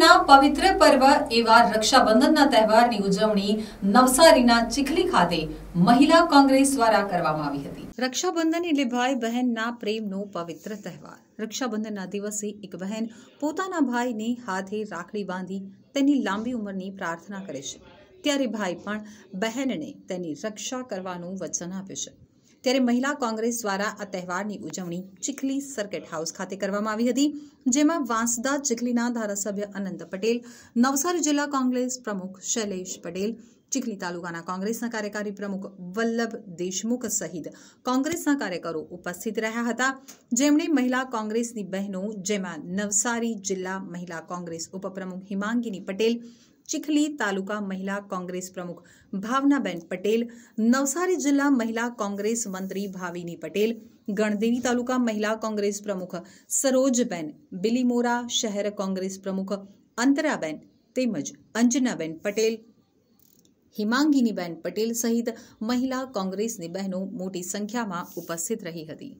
જીવનના પવિત્ર પર્વ એવા રક્ષાબંધનના તહેવારની ઉજવણી નવસારીના ચીખલી ખાતે મહિલા કોંગ્રેસ દ્વારા કરવામાં આવી હતી રક્ષાબંધન એટલે ભાઈ બહેનના પ્રેમનો પવિત્ર તહેવાર રક્ષાબંધનના દિવસે એક બહેન પોતાના ભાઈને હાથે રાખડી બાંધી તેની લાંબી ઉંમરની પ્રાર્થના કરે છે ત્યારે ભાઈ પણ બહેનને તેની રક્ષા કરવાનું વચન આપે છે ત્યારે મહિલા કોંગ્રેસ દ્વારા આ તહેવારની ઉજવણી ચીખલી સર્કિટ હાઉસ ખાતે કરવામાં આવી હતી જેમાં વાંસદા ચીખલીના ધારાસભ્ય અનંત પટેલ નવસારી જિલ્લા કોંગ્રેસ પ્રમુખ શૈલેષ પટેલ ચીખલી તાલુકાના કોંગ્રેસના કાર્યકારી પ્રમુખ વલ્લભ દેશમુખ સહિત કોંગ્રેસના કાર્યકરો ઉપસ્થિત રહ્યા હતા જેમણે મહિલા કોંગ્રેસની બહેનો જેમાં નવસારી જિલ્લા મહિલા કોંગ્રેસ ઉપપ્રમુખ હિમાંગીની પટેલ ચીખલી તાલુકા મહિલા કોંગ્રેસ પ્રમુખ ભાવનાબેન પટેલ નવસારી જિલ્લા મહિલા કોંગ્રેસ મંત્રી ભાવિની પટેલ ગણદેવી તાલુકા મહિલા કોંગ્રેસ પ્રમુખ સરોજબેન બિલીમોરા શહેર કોંગ્રેસ પ્રમુખ અંતરાબેન તેમજ અંજનાબેન પટેલ હિમાંગીનીબેન પટેલ સહિત મહિલા કોંગ્રેસની બહેનો મોટી સંખ્યામાં ઉપસ્થિત રહી હતી